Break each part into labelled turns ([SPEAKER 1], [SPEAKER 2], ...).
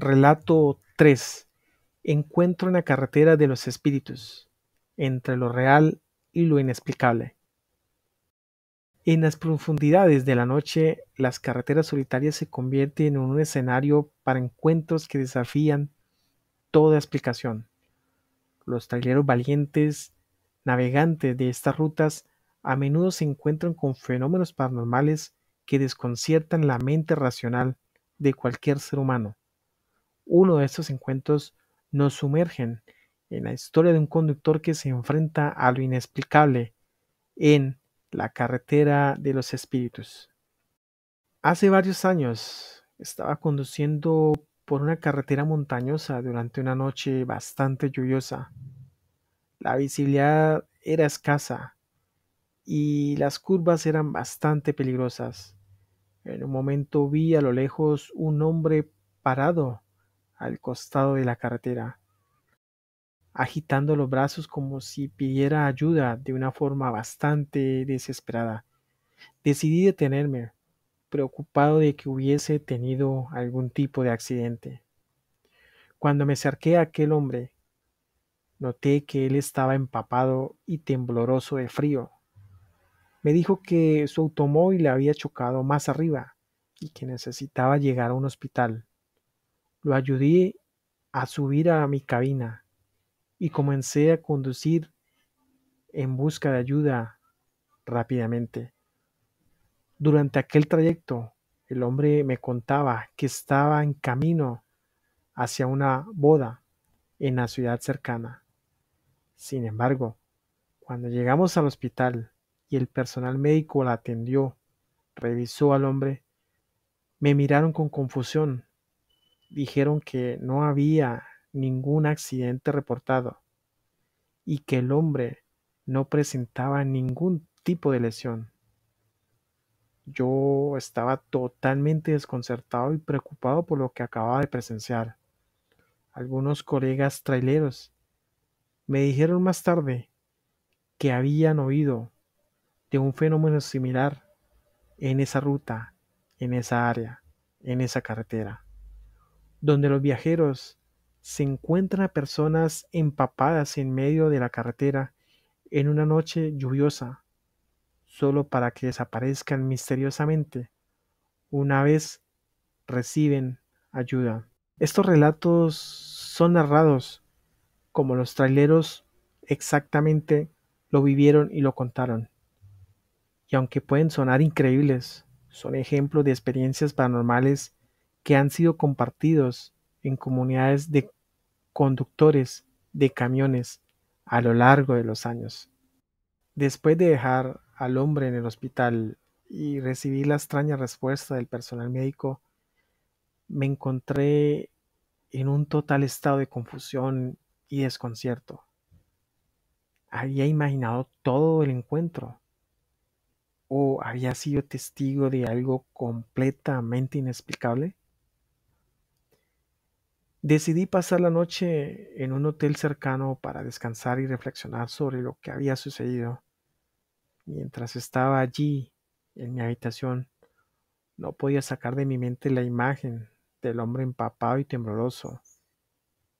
[SPEAKER 1] Relato 3. Encuentro en la carretera de los espíritus, entre lo real y lo inexplicable. En las profundidades de la noche, las carreteras solitarias se convierten en un escenario para encuentros que desafían toda explicación. Los traileros valientes, navegantes de estas rutas, a menudo se encuentran con fenómenos paranormales que desconciertan la mente racional de cualquier ser humano uno de estos encuentros nos sumergen en la historia de un conductor que se enfrenta a lo inexplicable en la carretera de los espíritus. Hace varios años estaba conduciendo por una carretera montañosa durante una noche bastante lluviosa. La visibilidad era escasa y las curvas eran bastante peligrosas. En un momento vi a lo lejos un hombre parado al costado de la carretera, agitando los brazos como si pidiera ayuda de una forma bastante desesperada. Decidí detenerme, preocupado de que hubiese tenido algún tipo de accidente. Cuando me acerqué a aquel hombre, noté que él estaba empapado y tembloroso de frío. Me dijo que su automóvil le había chocado más arriba y que necesitaba llegar a un hospital. Lo ayudé a subir a mi cabina y comencé a conducir en busca de ayuda rápidamente. Durante aquel trayecto, el hombre me contaba que estaba en camino hacia una boda en la ciudad cercana. Sin embargo, cuando llegamos al hospital y el personal médico la atendió, revisó al hombre, me miraron con confusión dijeron que no había ningún accidente reportado y que el hombre no presentaba ningún tipo de lesión. Yo estaba totalmente desconcertado y preocupado por lo que acababa de presenciar. Algunos colegas traileros me dijeron más tarde que habían oído de un fenómeno similar en esa ruta, en esa área, en esa carretera donde los viajeros se encuentran a personas empapadas en medio de la carretera en una noche lluviosa, solo para que desaparezcan misteriosamente una vez reciben ayuda. Estos relatos son narrados como los traileros exactamente lo vivieron y lo contaron. Y aunque pueden sonar increíbles, son ejemplos de experiencias paranormales que han sido compartidos en comunidades de conductores de camiones a lo largo de los años. Después de dejar al hombre en el hospital y recibir la extraña respuesta del personal médico, me encontré en un total estado de confusión y desconcierto. Había imaginado todo el encuentro o había sido testigo de algo completamente inexplicable. Decidí pasar la noche en un hotel cercano para descansar y reflexionar sobre lo que había sucedido. Mientras estaba allí, en mi habitación, no podía sacar de mi mente la imagen del hombre empapado y tembloroso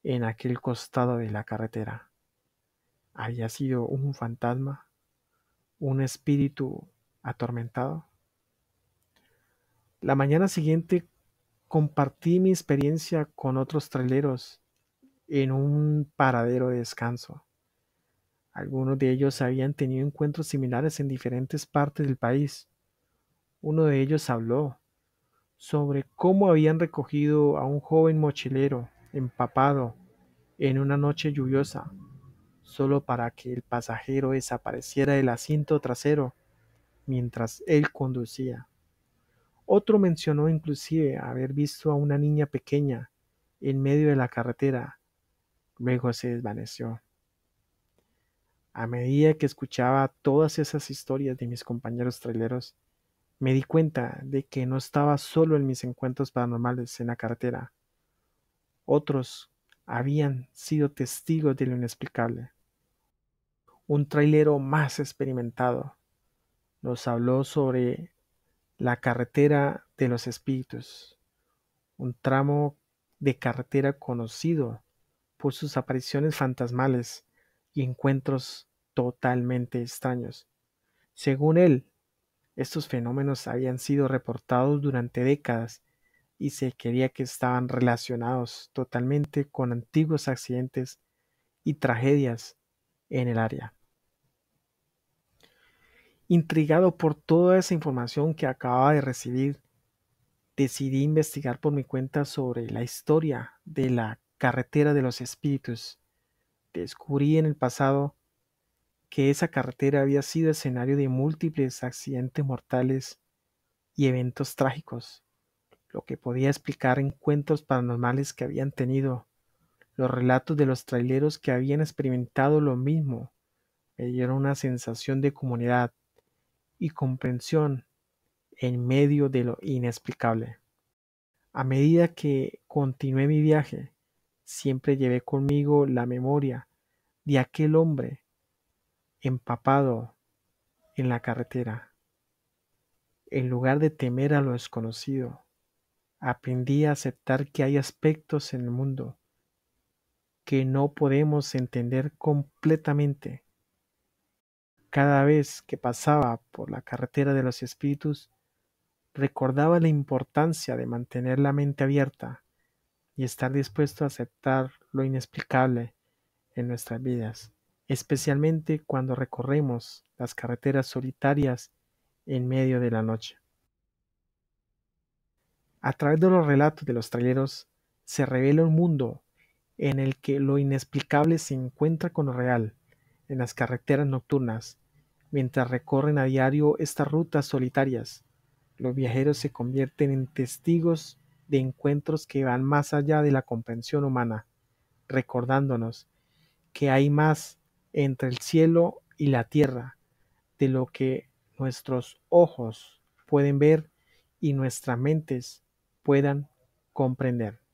[SPEAKER 1] en aquel costado de la carretera. ¿Había sido un fantasma? ¿Un espíritu atormentado? La mañana siguiente Compartí mi experiencia con otros traileros en un paradero de descanso. Algunos de ellos habían tenido encuentros similares en diferentes partes del país. Uno de ellos habló sobre cómo habían recogido a un joven mochilero empapado en una noche lluviosa, solo para que el pasajero desapareciera del asiento trasero mientras él conducía. Otro mencionó inclusive haber visto a una niña pequeña en medio de la carretera. Luego se desvaneció. A medida que escuchaba todas esas historias de mis compañeros traileros, me di cuenta de que no estaba solo en mis encuentros paranormales en la carretera. Otros habían sido testigos de lo inexplicable. Un trailero más experimentado nos habló sobre la carretera de los espíritus, un tramo de carretera conocido por sus apariciones fantasmales y encuentros totalmente extraños. Según él, estos fenómenos habían sido reportados durante décadas y se quería que estaban relacionados totalmente con antiguos accidentes y tragedias en el área. Intrigado por toda esa información que acababa de recibir, decidí investigar por mi cuenta sobre la historia de la carretera de los espíritus. Descubrí en el pasado que esa carretera había sido escenario de múltiples accidentes mortales y eventos trágicos, lo que podía explicar encuentros paranormales que habían tenido, los relatos de los traileros que habían experimentado lo mismo, me dieron una sensación de comunidad, y comprensión en medio de lo inexplicable. A medida que continué mi viaje, siempre llevé conmigo la memoria de aquel hombre empapado en la carretera. En lugar de temer a lo desconocido, aprendí a aceptar que hay aspectos en el mundo que no podemos entender completamente cada vez que pasaba por la carretera de los espíritus, recordaba la importancia de mantener la mente abierta y estar dispuesto a aceptar lo inexplicable en nuestras vidas, especialmente cuando recorremos las carreteras solitarias en medio de la noche. A través de los relatos de los traileros se revela un mundo en el que lo inexplicable se encuentra con lo real en las carreteras nocturnas. Mientras recorren a diario estas rutas solitarias, los viajeros se convierten en testigos de encuentros que van más allá de la comprensión humana, recordándonos que hay más entre el cielo y la tierra de lo que nuestros ojos pueden ver y nuestras mentes puedan comprender.